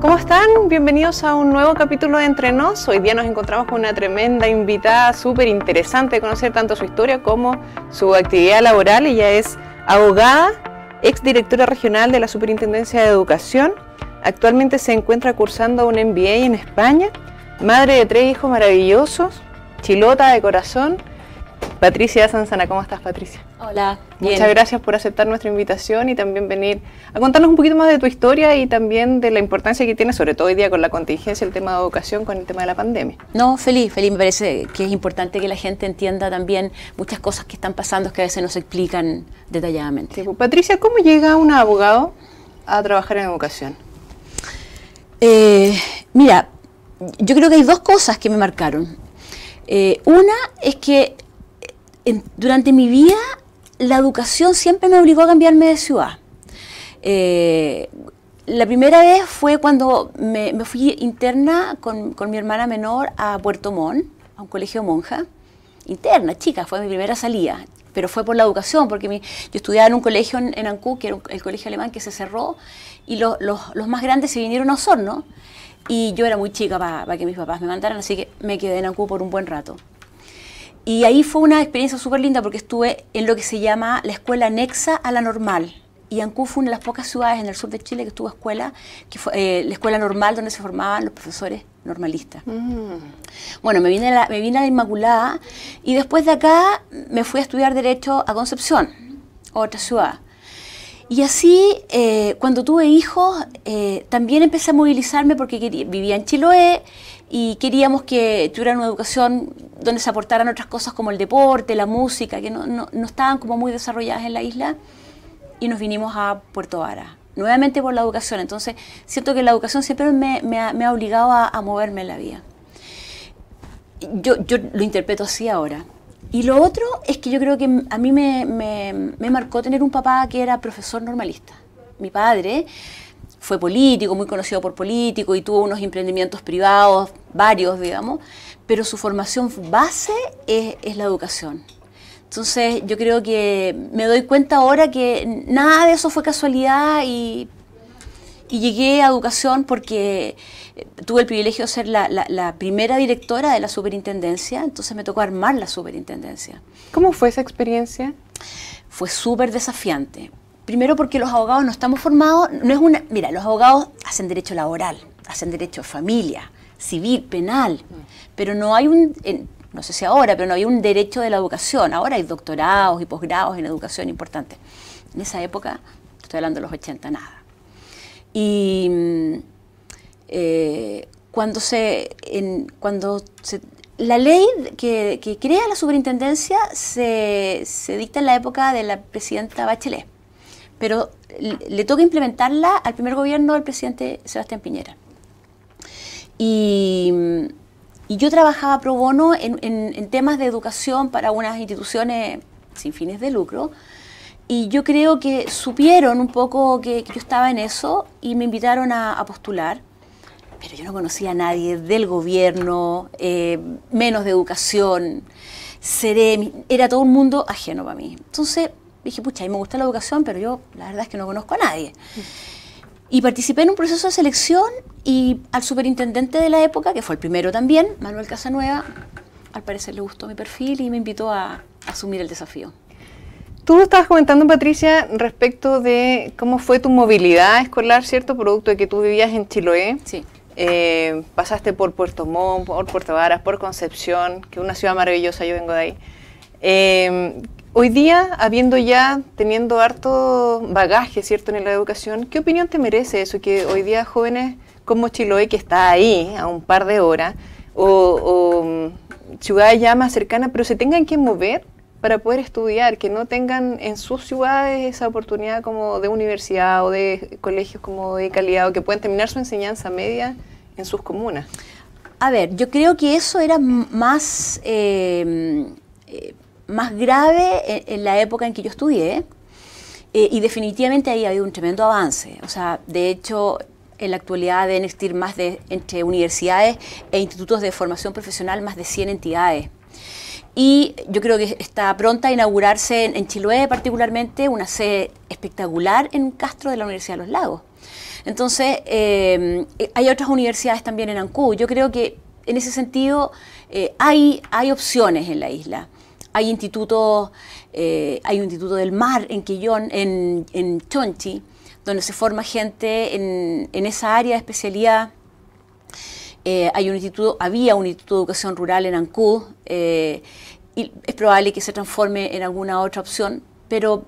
¿Cómo están? Bienvenidos a un nuevo capítulo de Entre Nos. Hoy día nos encontramos con una tremenda invitada, súper interesante de conocer tanto su historia como su actividad laboral. Ella es abogada, ex directora regional de la Superintendencia de Educación, Actualmente se encuentra cursando un MBA en España, madre de tres hijos maravillosos, chilota de corazón. Patricia Sanzana, ¿cómo estás Patricia? Hola. Muchas gracias por aceptar nuestra invitación y también venir a contarnos un poquito más de tu historia y también de la importancia que tiene, sobre todo hoy día con la contingencia, el tema de educación, con el tema de la pandemia. No, feliz, feliz. Me parece que es importante que la gente entienda también muchas cosas que están pasando que a veces no se explican detalladamente. Pues, Patricia, ¿cómo llega un abogado a trabajar en educación? Eh, mira, yo creo que hay dos cosas que me marcaron. Eh, una es que eh, durante mi vida la educación siempre me obligó a cambiarme de ciudad. la primera vez fue cuando me, fui interna con, con, mi hermana menor a Puerto Montt, a un colegio monja. Interna, chica, fue mi primera salida pero fue por la educación, porque yo estudiaba en un colegio en, en que era el colegio alemán que se cerró, y los, más grandes se vinieron a Osorno, y yo era muy chica para que mis papás me mandaran, así que me quedé en Ancú por un buen rato. Y ahí fue una experiencia súper linda porque estuve en lo que se llama la escuela anexa a la normal y Ancú fue una de las pocas ciudades en el sur de Chile que tuvo escuela, eh, la escuela normal donde se formaban los profesores normalistas. Mm. Bueno, me vine, a la, me vine la Inmaculada y después de acá me fui a estudiar Derecho a Concepción, otra ciudad. Y así, eh, cuando tuve hijos, eh, también empecé a movilizarme porque vivía en Chiloé y queríamos que tuvieran una educación donde se aportaran otras cosas como el deporte, la música, que no, no, no estaban como muy desarrolladas en la isla y nos vinimos a Puerto Vara. Nuevamente por la educación. Entonces, siento que la educación siempre me, me, ha, me obligado a, moverme en la vida. Yo, yo lo interpreto así ahora. Y lo otro es que yo creo que a mí me, me, me, marcó tener un papá que era profesor normalista. Mi padre fue político, muy conocido por político y tuvo unos emprendimientos privados, varios, digamos, pero su formación base es, es la educación. Entonces yo creo que me doy cuenta ahora que nada de eso fue casualidad y, llegué a educación porque eh, tuve el privilegio de ser la, primera directora de la superintendencia, entonces me tocó armar la superintendencia. ¿Cómo fue esa experiencia? Fue súper desafiante. Primero porque los abogados no estamos formados, no es una, mira, los abogados hacen derecho laboral, hacen derecho a familia, civil, penal, mm. pero no hay un, no sé si ahora, pero no había un derecho de la educación. Ahora hay doctorados y posgrados en educación importante. En esa época, estoy hablando de los 80, nada. Y mm, eh, cuando se, cuando la ley que, crea la superintendencia se, dicta en la época de la presidenta Bachelet, pero le, le toca implementarla al primer gobierno del presidente Sebastián Piñera. Y mm, y yo trabajaba pro bono en, temas de educación para unas instituciones sin fines de lucro. Y yo creo que supieron un poco que, yo estaba en eso y me invitaron a, postular. Pero yo no conocía a nadie del gobierno, eh, menos de educación, era todo un mundo ajeno para mí. Entonces dije, pucha, a mí me gusta la educación, pero yo la verdad es que no conozco a nadie. Y participé en un proceso de selección y al superintendente de la época, que fue el primero también, Manuel Casanueva, al parecer le gustó mi perfil y me invitó a, asumir el desafío. Tú estabas comentando, Patricia, respecto de cómo fue tu movilidad escolar, ¿cierto? Producto de que tú vivías en Chiloé. Sí. Eh, pasaste por Puerto Montt, por Puerto Varas, por Concepción, que es una ciudad maravillosa, yo vengo de ahí. Eh, Hoy día, habiendo ya, teniendo harto bagaje, ¿cierto?, en la educación, ¿qué opinión te merece eso? Que hoy día jóvenes como Chiloé, que está ahí a un par de horas, o, mm, ciudades ya más cercanas, pero se tengan que mover para poder estudiar, que no tengan en sus ciudades esa oportunidad como de universidad o de colegios como de calidad, o que puedan terminar su enseñanza media en sus comunas. A ver, yo creo que eso era más... Eh, eh, más grave en, la época en que yo estudié. Eh, y definitivamente ahí ha habido un tremendo avance. O sea, de hecho, en la actualidad deben existir más de, entre universidades e institutos de formación profesional, más de 100 entidades. Y yo creo que está pronta a inaugurarse en, Chiloé, particularmente, una sede espectacular en castro de la Universidad de los Lagos. Entonces, eh, eh, hay otras universidades también en Ancú. Yo creo que en ese sentido hay, hay opciones en la isla. Hay institutos, eh, hay un instituto del mar en en, Chonchi, donde se forma gente en, esa área de especialidad. Eh, hay un instituto, había un instituto de educación rural en Ancud, eh, y es probable que se transforme en alguna otra opción, pero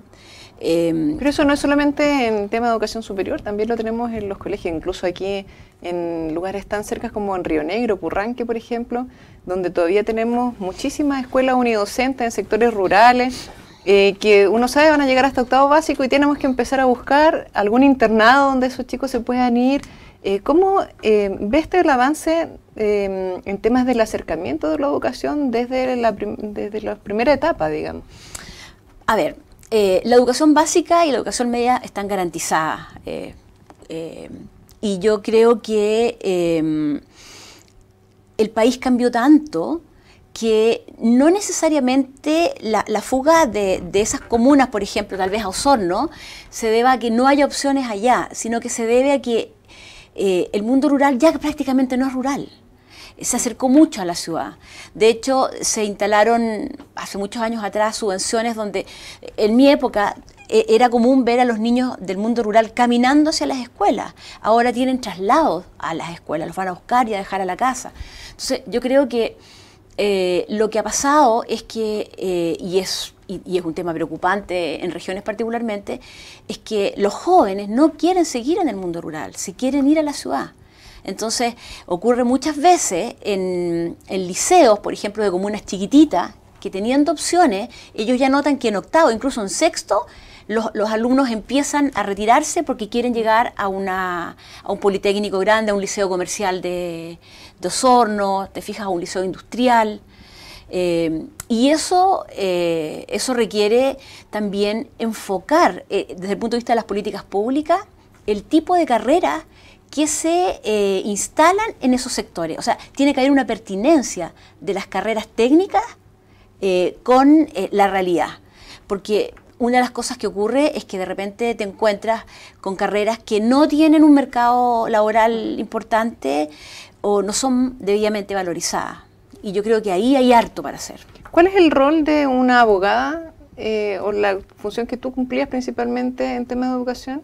Em, Pero eso no es solamente en tema de educación superior, también lo tenemos en los colegios, incluso aquí en lugares tan cercanos como en Río Negro, Purranque, por ejemplo, donde todavía tenemos muchísimas escuelas unidocentes en sectores rurales, eh, que uno sabe van a llegar hasta octavo básico y tenemos que empezar a buscar algún internado donde esos chicos se puedan ir. Eh, ¿Cómo eh, ves este el avance em, en temas del acercamiento de la educación desde la, desde la primera etapa, digamos? A ver, eh, la educación básica y la educación media están garantizadas. Eh, eh, y yo creo que em, el país cambió tanto que no necesariamente la, fuga de, de, esas comunas, por ejemplo, tal vez a Osorno, se deba a que no haya opciones allá, sino que se debe a que el mundo rural ya prácticamente no es rural se acercó mucho a la ciudad. De hecho, se instalaron hace muchos años atrás subvenciones donde eh, en mi época eh, era común ver a los niños del mundo rural caminando hacia las escuelas. Ahora tienen traslados a las escuelas, los van a buscar y a dejar a la casa. Entonces, yo creo que eh, lo que ha pasado es que, y, es, y, y es un tema preocupante en regiones particularmente, es que los jóvenes no quieren seguir en el mundo rural, se quieren ir a la ciudad. Entonces, ocurre muchas veces en, liceos, por ejemplo, de comunas chiquititas, que teniendo opciones, ellos ya notan que en octavo, incluso en sexto, los, alumnos empiezan a retirarse porque quieren llegar a, un politécnico grande, a un liceo comercial de, Osorno, te fijas a un liceo industrial. Eh, y eso, eh, eso requiere también enfocar, eh, desde el punto de vista de las políticas públicas, el tipo de carreras que se eh, instalan en esos sectores. O sea, tiene que haber una pertinencia de las carreras técnicas eh, con eh, la realidad. Porque una de las cosas que ocurre es que de repente te encuentras con carreras que no tienen un mercado laboral importante o no son debidamente valorizadas. Y yo creo que ahí hay harto para hacer. ¿Cuál es el rol de una abogada o la función que tú cumplías principalmente en temas de educación?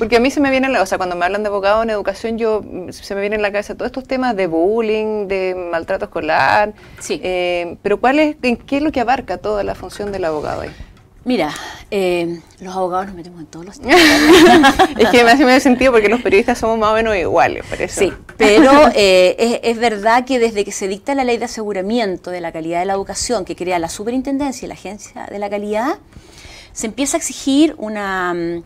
Porque a mí se me vienen, o sea, cuando me hablan de abogado en educación, yo mm, se me viene en la cabeza todos estos temas de bullying, de maltrato escolar. Sí. Eh, pero ¿cuál es, qué es lo que abarca toda la función del abogado ahí? Mira, eh, los abogados nos metemos en todos los temas. es que me hace medio sentido porque los periodistas somos más o menos iguales, parece. Sí, pero eh, es, verdad que desde que se dicta la ley de aseguramiento de la calidad de la educación, que crea la superintendencia y la agencia de la calidad, se empieza a exigir una. Mm,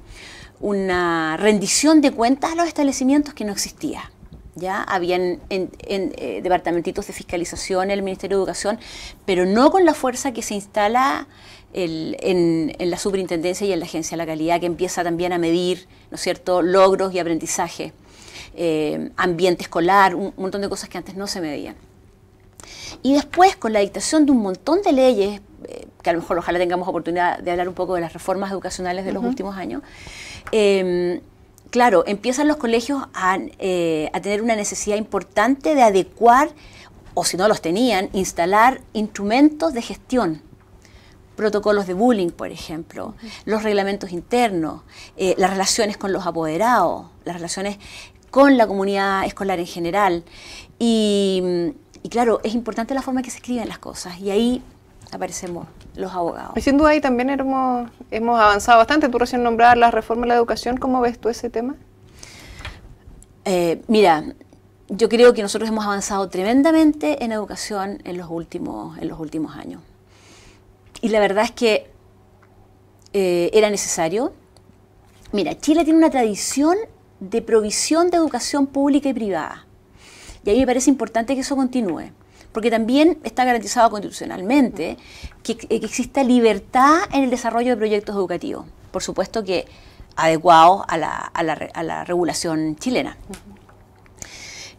una rendición de cuentas a los establecimientos que no existía. ¿ya? Habían en, eh, departamentitos de fiscalización en el Ministerio de Educación, pero no con la fuerza que se instala en, la superintendencia y en la Agencia de la Calidad, que empieza también a medir ¿no es cierto? logros y aprendizaje, eh, ambiente escolar, un, montón de cosas que antes no se medían. Y después, con la dictación de un montón de leyes, eh, que a lo mejor ojalá tengamos oportunidad de hablar un poco de las reformas educacionales de los últimos años, Em, claro, empiezan los colegios eh, a, tener una necesidad importante de adecuar, o si no los tenían, instalar instrumentos de gestión. Protocolos de bullying, por ejemplo, los reglamentos internos, eh, las relaciones con los apoderados, las relaciones con la comunidad escolar en general. Y, y claro, es importante la forma en que se escriben las cosas. Y ahí aparecemos los abogados. Y sin duda ahí también hemos, avanzado bastante. Tú recién nombrar la reforma de la educación. ¿Cómo ves tú ese tema? Eh, mira, yo creo que nosotros hemos avanzado tremendamente en educación en los últimos, en los últimos años. Y la verdad es que eh, era necesario. Mira, Chile tiene una tradición de provisión de educación pública y privada. Y ahí me parece importante que eso continúe porque también está garantizado constitucionalmente eh, que, exista libertad en el desarrollo de proyectos educativos, por supuesto que adecuados a la, regulación chilena.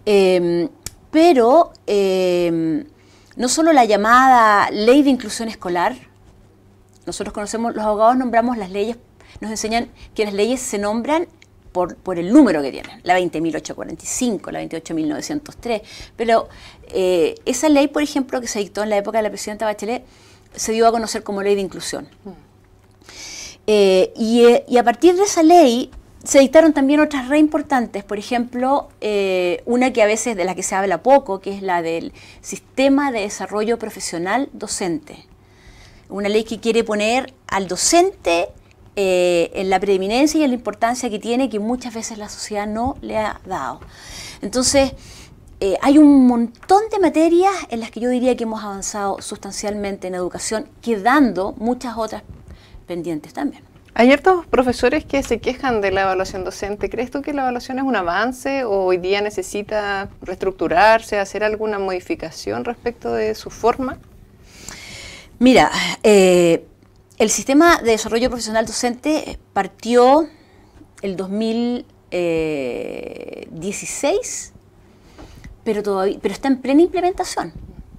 Em, pero em, no solo la llamada ley de inclusión escolar, nosotros conocemos, los abogados nombramos las leyes, nos enseñan que las leyes se nombran por, el número que tienen, la 20.845, la 28.903. Pero eh, esa ley, por ejemplo, que se dictó en la época de la presidenta Bachelet, se dio a conocer como ley de inclusión. Mm. Eh, eh, y, a partir de esa ley se dictaron también otras re importantes, por ejemplo, una que a veces de la que se habla poco, que es la del sistema de desarrollo profesional docente. Una ley que quiere poner al docente eh, en la preeminencia y en la importancia que tiene que muchas veces la sociedad no le ha dado. Entonces, eh, hay un montón de materias en las que yo diría que hemos avanzado sustancialmente en educación, quedando muchas otras pendientes también. Hay ciertos profesores que se quejan de la evaluación docente. ¿Crees tú que la evaluación es un avance o hoy día necesita reestructurarse, hacer alguna modificación respecto de su forma? Mira, eh, el sistema de desarrollo profesional docente partió el 2016, eh, pero, todavía, pero está en plena implementación.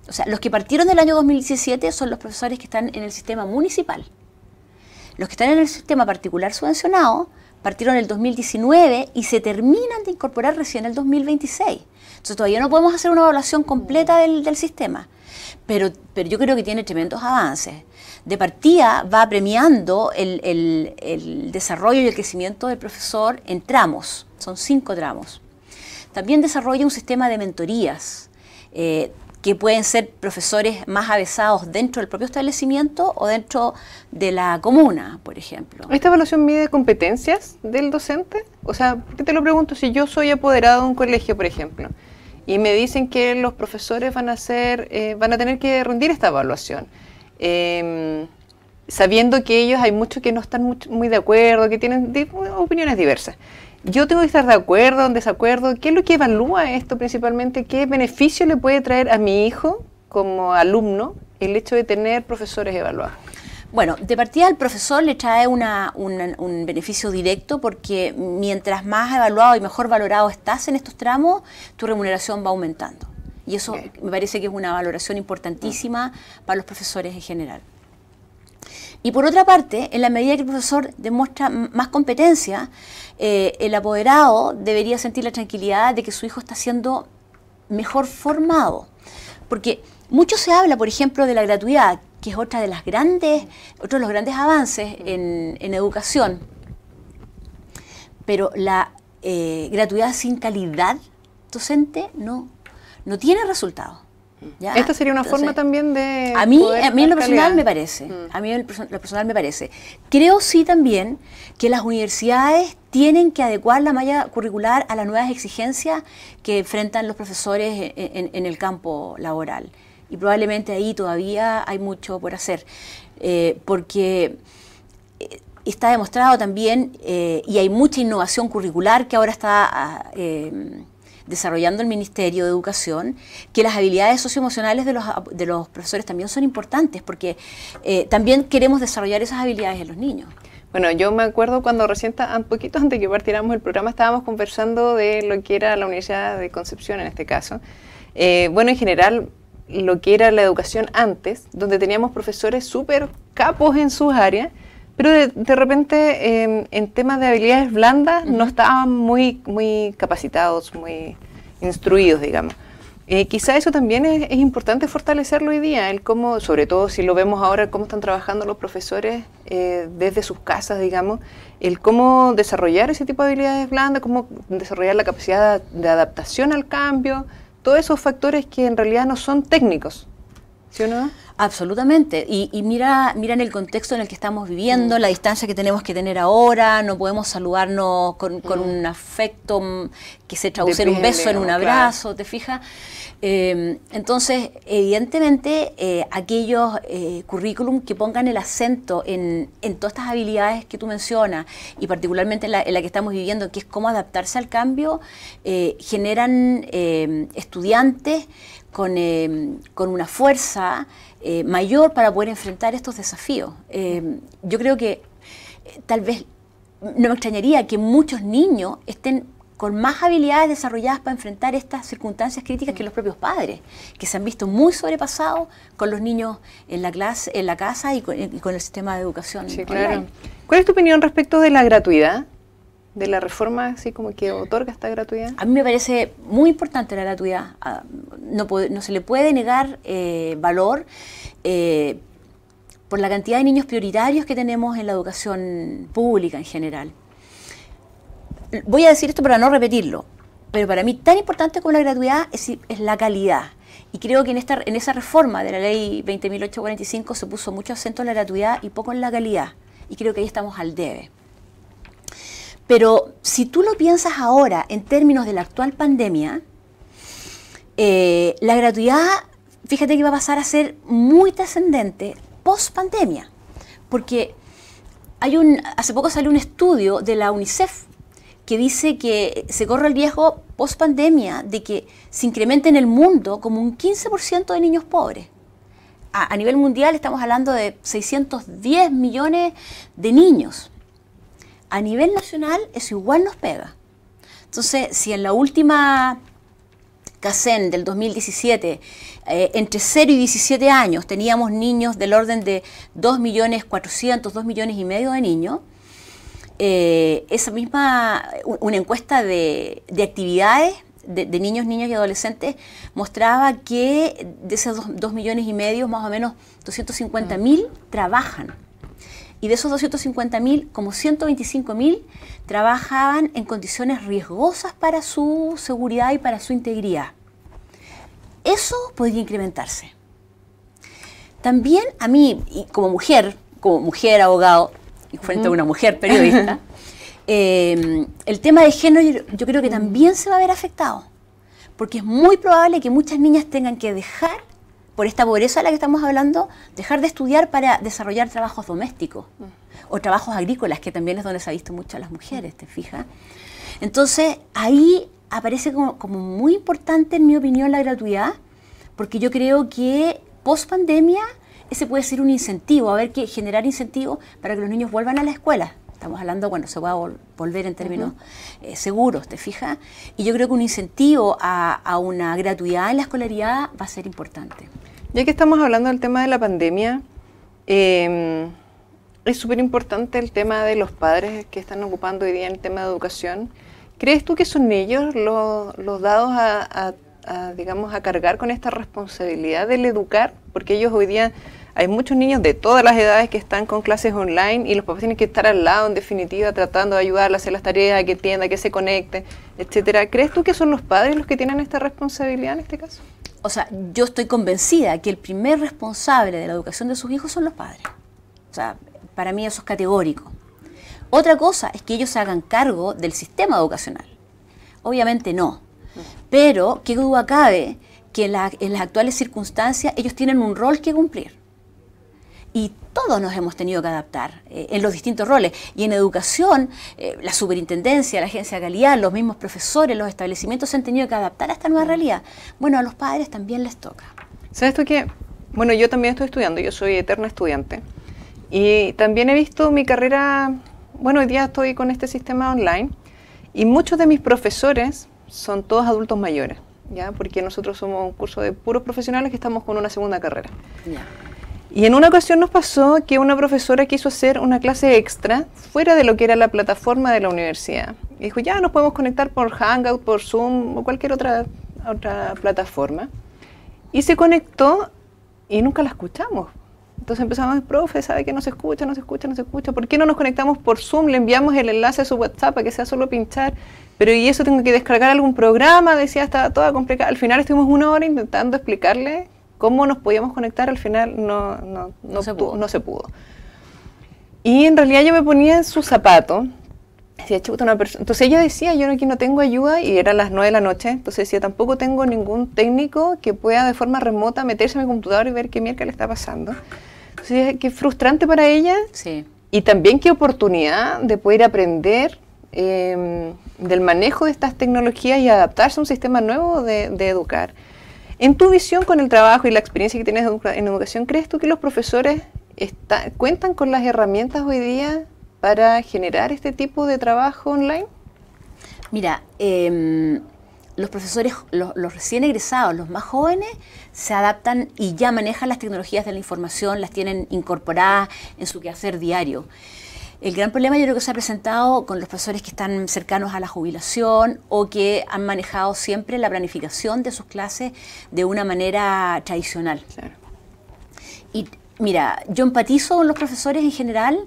O sea, los que partieron del año 2017 son los profesores que están en el sistema municipal. Los que están en el sistema particular subvencionado partieron el 2019 y se terminan de incorporar recién el 2026. Entonces todavía no podemos hacer una evaluación completa del sistema. Pero, pero yo creo que tiene tremendos avances. De partida va premiando el, desarrollo y el crecimiento del profesor en tramos, son cinco tramos. También desarrolla un sistema de mentorías. Eh, que pueden ser profesores más avesados dentro del propio establecimiento o dentro de la comuna, por ejemplo. ¿Esta evaluación mide competencias del docente? O sea, qué te lo pregunto si yo soy apoderado de un colegio, por ejemplo? y me dicen que los profesores van a, hacer, eh, van a tener que rendir esta evaluación. Em, sabiendo que ellos hay muchos que no están muy de acuerdo, que tienen opiniones diversas. Yo tengo que estar de acuerdo, en desacuerdo. ¿Qué es lo que evalúa esto principalmente? ¿Qué beneficio le puede traer a mi hijo como alumno el hecho de tener profesores evaluados? Bueno, de partida al profesor le trae un beneficio directo porque mientras más evaluado y mejor valorado estás en estos tramos, tu remuneración va aumentando. Y eso me parece que es una valoración importantísima para los profesores en general. Y por otra parte, en la medida que el profesor demuestra más competencia, eh, el apoderado debería sentir la tranquilidad de que su hijo está siendo mejor formado. Porque mucho se habla, por ejemplo, de la gratuidad, que es otra de las grandes, otro de los grandes avances en, educación. Pero la eh, gratuidad sin calidad docente no, tiene resultado. Esta sería una forma también de... A mí, a mí en lo personal me parece, personal me parece. Creo sí también que las universidades tienen que adecuar la malla curricular a las nuevas exigencias que enfrentan los profesores e-, e-, en el campo laboral y probablemente ahí todavía hay mucho por hacer, eh, porque eh, está demostrado también eh, y hay mucha innovación curricular que ahora está ah, desarrollando el Ministerio de Educación, que las habilidades socioemocionales de los, de los profesores también son importantes, porque también queremos desarrollar esas habilidades en los niños. Bueno, yo me acuerdo cuando recién, un poquito antes de que partiéramos el programa, estábamos conversando de lo que era la Universidad de Concepción en este caso. bueno, en general, lo que era la educación antes, donde teníamos profesores súper capos en sus áreas, pero de, repente en temas de habilidades blandas no estaban muy, muy capacitados, muy instruidos, digamos. Eh, quizá eso también es, importante fortalecerlo hoy día, el cómo, sobre todo si lo vemos ahora, cómo están trabajando los profesores eh, desde sus casas, digamos, el cómo desarrollar ese tipo de habilidades blandas, cómo desarrollar la capacidad de adaptación al cambio, todos esos factores que en realidad no son técnicos. ¿Sí o no? Absolutamente. Y, y, mira, mira en el contexto en el que estamos viviendo, mm. la distancia que tenemos que tener ahora, no podemos saludarnos con, mm. un afecto mm, que se traduce en un beso, en un abrazo, ¿te fijas? Em, entonces, evidentemente, eh, aquellos eh, currículum que pongan el acento en, todas estas habilidades que tú mencionas, y particularmente en la, la que estamos viviendo, que es cómo adaptarse al cambio, eh, generan em, estudiantes con, em, con una fuerza. Eh, mayor para poder enfrentar estos desafíos. Eh, yo creo que eh, tal vez no me extrañaría que muchos niños estén con más habilidades desarrolladas para enfrentar estas circunstancias críticas que los propios padres, que se han visto muy sobrepasados con los niños en la clase, en la casa y con, el sistema de educación. Sí, claro. ¿Cuál es tu opinión respecto de la gratuidad? de la reforma, así como que otorga esta gratuidad? A mí me parece muy importante la gratuidad. Ah, no, se le puede negar eh, valor eh, por la cantidad de niños prioritarios que tenemos en la educación pública en general. Voy a decir esto para no repetirlo, pero para mí tan importante como la gratuidad es, la calidad. Y creo que en, esta, en esa reforma de la ley 20.845 se puso mucho acento en la gratuidad y poco en la calidad. Y creo que ahí estamos al debe. Pero si tú lo piensas ahora en términos de la actual pandemia, eh, la gratuidad, fíjate que va a pasar a ser muy trascendente post pandemia, porque hay hace poco salió un estudio de la UNICEF que dice que se corre el riesgo post pandemia de que se incremente en el mundo como un 15% de niños pobres. a nivel mundial estamos hablando de 610 millones de niños a nivel nacional eso igual nos pega. Entonces, si en la última CACEN del 2017, eh, entre 0 y 17 años teníamos niños del orden de 2 millones 400, 2 millones y medio de niños, eh, esa misma, una encuesta de, actividades de, niños, niños, niñas y adolescentes mostraba que de esos 2 millones y medio, más o menos 250 mil trabajan. Y de esos 250.000, como 125.000 trabajaban en condiciones riesgosas para su seguridad y para su integridad. Eso podría incrementarse. También a mí, y como mujer, como mujer abogado y frente a una mujer periodista, em, el tema de género yo creo que también se va a ver afectado, porque es muy probable que muchas niñas tengan que dejar por esta pobreza de la que estamos hablando, dejar de estudiar para desarrollar trabajos domésticos mm. o trabajos agrícolas, que también es donde se ha visto mucho a las mujeres, ¿te fijas? Entonces, ahí aparece como, muy importante, en mi opinión, la gratuidad, porque yo creo que post pandemia ese puede ser un incentivo, a ver que generar incentivos para que los niños vuelvan a la escuela. Estamos hablando bueno, se va a volver en términos eh, seguros, ¿te fijas? Y yo creo que un incentivo a una gratuidad en la escolaridad va a ser importante. Ya que estamos hablando del tema de la pandemia, em, es súper importante el tema de los padres que están ocupando hoy día el tema de educación. ¿Crees tú que son ellos los, dados a, digamos, a cargar con esta responsabilidad del educar? Porque ellos hoy día hay muchos niños de todas las edades que están con clases online y los papás tienen que estar al lado, en definitiva, tratando de ayudarles a hacer las tareas, a que entienda, que se conecte, etcétera. ¿Crees tú que son los padres los que tienen esta responsabilidad en este caso? o sea, yo estoy convencida que el primer responsable de la educación de sus hijos son los padres. O sea, para mí eso es categórico. Otra cosa es que ellos se hagan cargo del sistema educacional. Obviamente no. Pero qué duda cabe que en, en las actuales circunstancias ellos tienen un rol que cumplir y todos nos hemos tenido que adaptar eh, en los distintos roles. Y en educación, eh, la superintendencia, la agencia de calidad, los mismos profesores, los establecimientos se han tenido que adaptar a esta nueva realidad. Bueno, a los padres también les toca. ¿Sabes tú qué? Bueno, yo también estoy estudiando, yo soy eterna estudiante. Y también he visto mi carrera, bueno, hoy día estoy con este sistema online y muchos de mis profesores son todos adultos mayores, ¿ya? Porque nosotros somos un curso de puros profesionales que estamos con una segunda carrera. ya y en una ocasión nos pasó que una profesora quiso hacer una clase extra fuera de lo que era la plataforma de la universidad. dijo, ya nos podemos conectar por Hangout, por Zoom o cualquier otra, otra plataforma. Y se conectó y nunca la escuchamos. Entonces empezamos, profe, ¿sabe que no se escucha, no se escucha, no se escucha? ¿Por qué no nos conectamos por Zoom? Le enviamos el enlace a su WhatsApp para que sea solo pinchar. Pero y eso tengo que descargar algún programa, decía, estaba toda complicada. Al final estuvimos una hora intentando explicarle cómo nos podíamos conectar, al final no, no, no, se pudo. no, se pudo. Y en realidad yo me ponía en su zapato. una Entonces ella decía, yo aquí no tengo ayuda y era las 9 de la noche. Entonces decía, tampoco tengo ningún técnico que pueda de forma remota meterse a mi computador y ver qué mierda le está pasando. Entonces, qué frustrante para ella. Sí. Y también qué oportunidad de poder aprender em, del manejo de estas tecnologías y adaptarse a un sistema nuevo de educar. En tu visión con el trabajo y la experiencia que tienes en educación, ¿crees tú que los profesores cuentan con las herramientas hoy día para generar este tipo de trabajo online? Mira, em, los profesores, los, los, recién egresados, los más jóvenes, se adaptan y ya manejan las tecnologías de la información, las tienen incorporadas en su quehacer diario. El gran problema yo creo que se ha presentado con los profesores que están cercanos a la jubilación o que han manejado siempre la planificación de sus clases de una manera tradicional. Y mira, yo empatizo con los profesores en general.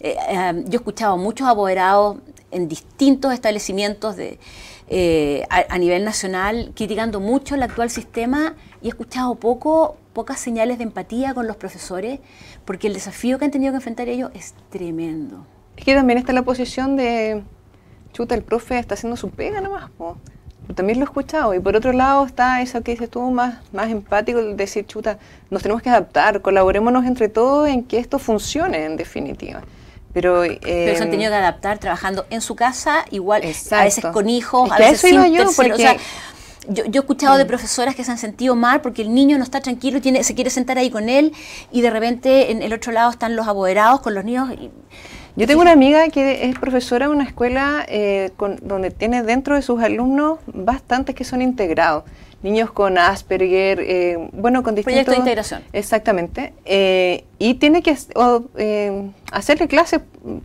Eh, eh, yo he escuchado a muchos apoderados en distintos establecimientos de, eh, a, a, nivel nacional criticando mucho el actual sistema y he escuchado poco pocas señales de empatía con los profesores, porque el desafío que han tenido que enfrentar ellos es tremendo. Es que también está la posición de, chuta, el profe está haciendo su pega nomás, po. también lo he escuchado. Y por otro lado está eso que dices tú, más, más empático, decir, chuta, nos tenemos que adaptar, colaborémonos entre todos en que esto funcione en definitiva. Pero, eh, Pero, han em, tenido que adaptar trabajando en su casa, igual a veces con hijos, a veces sin yo, yo, he escuchado de mm. profesoras que se han sentido mal porque el niño no está tranquilo, tiene, se quiere sentar ahí con él y de repente en el otro lado están los apoderados con los niños. Y, yo tengo una amiga que es profesora en una escuela eh, con, donde tiene dentro de sus alumnos bastantes que son integrados. Niños con Asperger, eh, bueno, con distintos... Proyecto de integración. Exactamente. Eh, y tiene que hacerle clases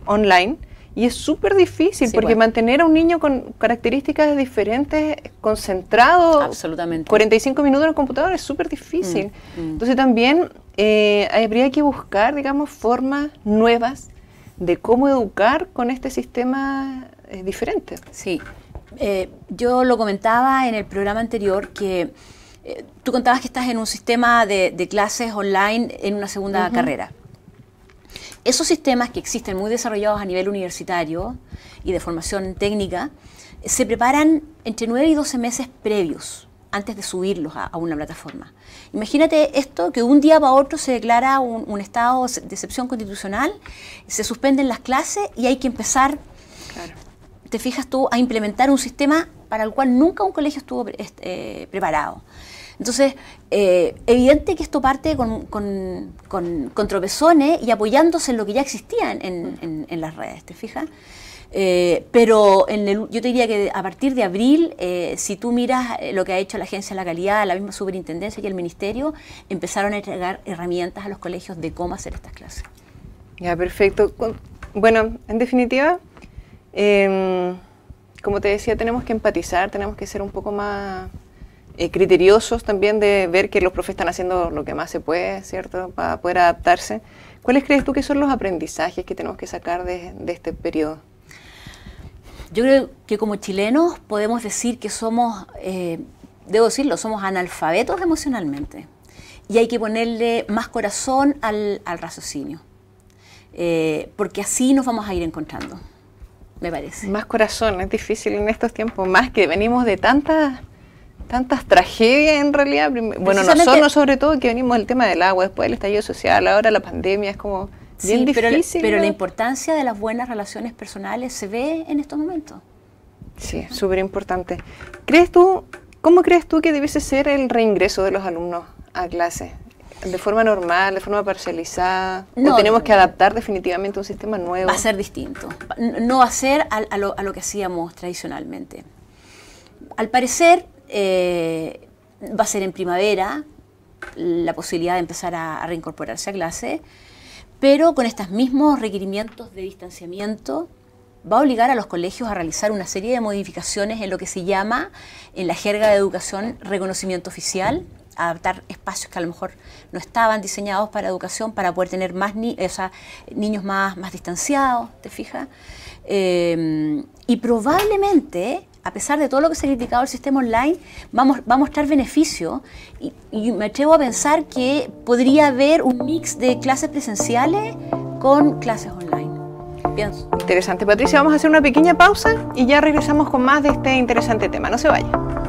online y es súper difícil porque mantener a un niño con características diferentes, concentrado, Absolutamente. 45 minutos en el computador es súper difícil. Mm, mm. Entonces también eh, habría que buscar, digamos, formas nuevas de cómo educar con este sistema eh, diferente. Sí, eh, yo lo comentaba en el programa anterior que tú contabas que estás en un sistema de, clases online en una segunda carrera. Esos sistemas que existen muy desarrollados a nivel universitario y de formación técnica, eh, se preparan entre 9 y 12 meses previos antes de subirlos a, una plataforma. Imagínate esto, que un día para otro se declara un, estado de excepción constitucional, se suspenden las clases y hay que empezar, te fijas tú, a implementar un sistema para el cual nunca un colegio estuvo eh, preparado. Entonces, eh, evidente que esto parte con, tropezones y apoyándose en lo que ya existía en, las redes, ¿te fijas? Eh, pero yo te diría que a partir de abril, eh, si tú miras lo que ha hecho la Agencia de la Calidad, la misma superintendencia y el Ministerio, empezaron a entregar herramientas a los colegios de cómo hacer estas clases. Ya, perfecto. Bueno, en definitiva, em, como te decía, tenemos que empatizar, tenemos que ser un poco más eh, criteriosos también de ver que los profes están haciendo lo que más se puede, ¿cierto?, para poder adaptarse. ¿Cuáles crees tú que son los aprendizajes que tenemos que sacar de, este periodo? Yo creo que como chilenos podemos decir que somos, eh, debo decirlo, somos analfabetos emocionalmente y hay que ponerle más corazón al, raciocinio, eh, porque así nos vamos a ir encontrando, me parece. Más corazón, es difícil en estos tiempos, más que venimos de tantas tantas tragedias en realidad. Bueno, nosotros sobre todo que venimos del tema del agua, después del estallido social, ahora la pandemia, es como bien difícil. Pero, la importancia de las buenas relaciones personales se ve en estos momentos. Sí, súper importante. ¿Crees tú, cómo crees tú que debiese ser el reingreso de los alumnos a clase? de forma normal, de forma parcializada? No, ¿O tenemos que adaptar definitivamente un sistema nuevo? Va a ser distinto. No hacer a lo, a, lo, que hacíamos tradicionalmente. Al parecer, eh, va a ser en primavera la posibilidad de empezar a, reincorporarse a clase, pero con estos mismos requerimientos de distanciamiento va a obligar a los colegios a realizar una serie de modificaciones en lo que se llama, en la jerga de educación, reconocimiento oficial, adaptar espacios que a lo mejor no estaban diseñados para educación, para poder tener más niños más, más distanciados, ¿te fijas? Eh, y probablemente a pesar de todo lo que se ha criticado el sistema online, vamos, va a mostrar beneficio. Y, me atrevo a pensar que podría haber un mix de clases presenciales con clases online. Interesante, Patricia. Vamos a hacer una pequeña pausa y ya regresamos con más de este interesante tema. No se vaya.